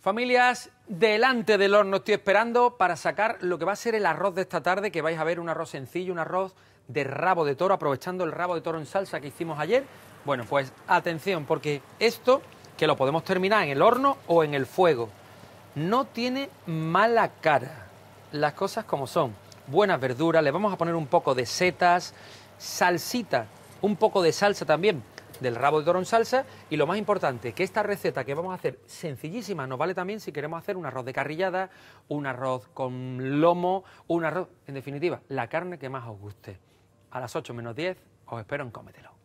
Familias, delante del horno estoy esperando para sacar lo que va a ser el arroz de esta tarde, que vais a ver un arroz sencillo, un arroz de rabo de toro, aprovechando el rabo de toro en salsa que hicimos ayer. Bueno, pues atención, porque esto, que lo podemos terminar en el horno o en el fuego, no tiene mala cara. Las cosas como son. Buenas verduras, le vamos a poner un poco de setas, salsita, un poco de salsa también del rabo de toro en salsa y lo más importante, que esta receta que vamos a hacer sencillísima nos vale también si queremos hacer un arroz de carrillada, un arroz con lomo, un arroz, en definitiva, la carne que más os guste. A las 8 menos 10 os espero en Cómetelo.